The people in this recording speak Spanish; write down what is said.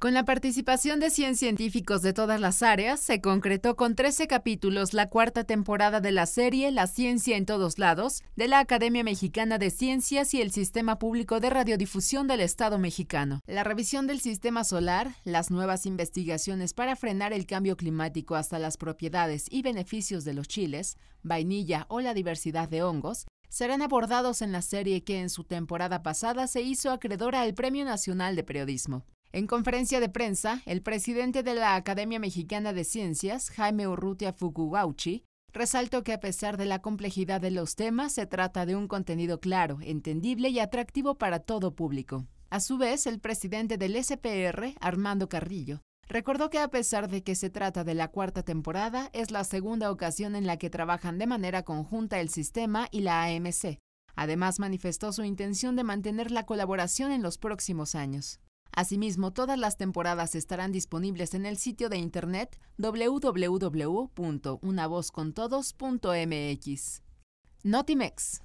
Con la participación de 100 científicos de todas las áreas, se concretó con 13 capítulos la cuarta temporada de la serie La Ciencia en Todos Lados de la Academia Mexicana de Ciencias y el Sistema Público de Radiodifusión del Estado mexicano. La revisión del sistema solar, las nuevas investigaciones para frenar el cambio climático hasta las propiedades y beneficios de los chiles, vainilla o la diversidad de hongos, serán abordados en la serie que en su temporada pasada se hizo acreedora al Premio Nacional de Periodismo. En conferencia de prensa, el presidente de la Academia Mexicana de Ciencias, Jaime Urrutia Fukuguchi, resaltó que a pesar de la complejidad de los temas, se trata de un contenido claro, entendible y atractivo para todo público. A su vez, el presidente del SPR, Armando Carrillo, recordó que a pesar de que se trata de la cuarta temporada, es la segunda ocasión en la que trabajan de manera conjunta el sistema y la AMC, Además, manifestó su intención de mantener la colaboración en los próximos años. Asimismo, todas las temporadas estarán disponibles en el sitio de internet www.unavozcontodos.mx. Notimex.